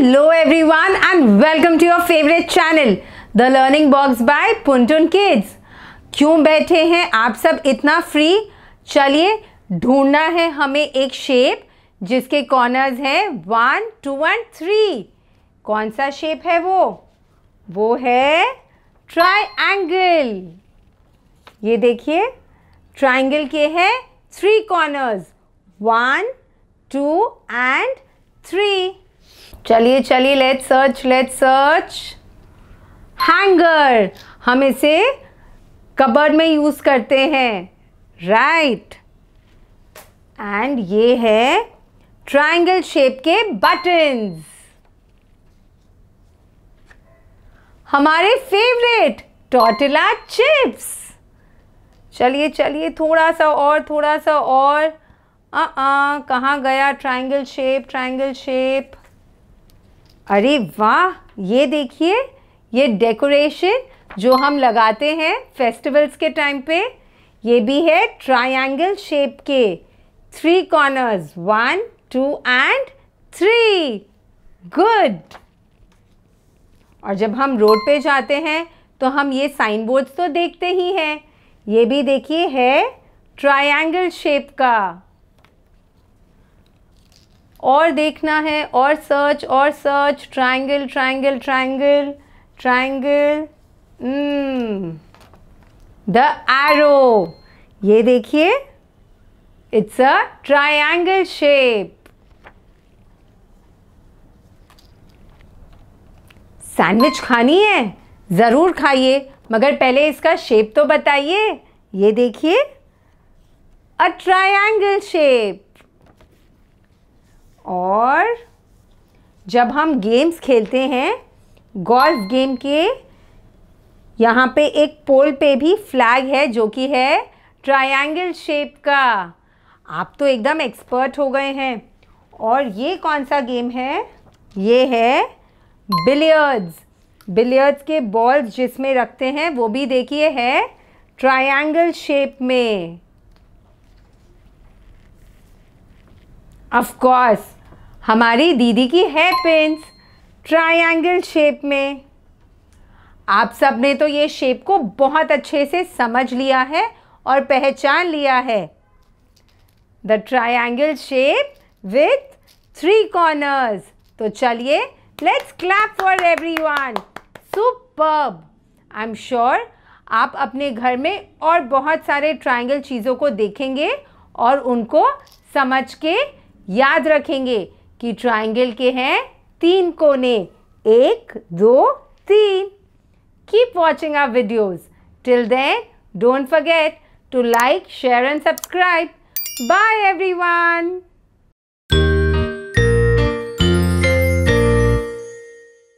hello everyone and welcome to your favourite channel the learning box by Puntoon kids क्यों बैठे हैं आप सब इतना फ्री चलिए ढूंढना है हमें एक शेप जिसके कॉर्नर्स हैं वन टू एंड थ्री कौन सा शेप है वो वो है ट्राइंगल ये देखिए ट्राइंगल के हैं three corners one two and three चलिए चलिए let search let search hanger हम इसे कबर्ड में यूज़ करते हैं राइट एंड ये है ट्राइंगल शेप के बटन्स हमारे फेवरेट टोटिला चिप्स चलिए चलिए थोड़ा सा और थोड़ा सा और आ, आ कहाँ गया ट्राइंगल शेप ट्राइंगल शेप अरे वाह ये देखिए ये डेकोरेशन जो हम लगाते हैं फेस्टिवल्स के टाइम पे ये भी है ट्रायंगल शेप के three corners one two and three good और जब हम रोड पे जाते हैं तो हम ये साइन बोर्ड्स तो देखते ही हैं ये भी देखिए है ट्रायंगल शेप का और देखना है और सर्च और search triangle triangle triangle triangle the arrow ये देखिए it's a triangle shape sandwich खानी है ज़रूर खाइए मगर पहले इसका शेप तो बताइए ये देखिए अ ट्राइंगल शेप और जब हम गेम्स खेलते हैं गोल्फ गेम के यहाँ पे एक पोल पे भी फ्लैग है जो कि है ट्रायंगल शेप का आप तो एकदम एक्सपर्ट हो गए हैं और ये कौन सा गेम है ये है बिलियर्ड्स बिलियर्ड्स के बॉल्स जिसमें रखते हैं वो भी देखिए है ट्रायंगल शेप में ऑफ कोर्स हमारी दीदी की हेयर पिंस ट्रायंगल शेप में आप सब ने तो ये शेप को बहुत अच्छे से समझ लिया है और पहचान लिया है the triangle shape with three corners तो चलिए let's clap for every one super I am sure आप अपने घर में और बहुत सारे ट्रायंगल चीज़ों को देखेंगे और उनको समझ के याद रखेंगे कि ट्राइंगल के हैं तीन कोने एक दो तीन keep watching our videos till then don't forget to like share and subscribe bye every one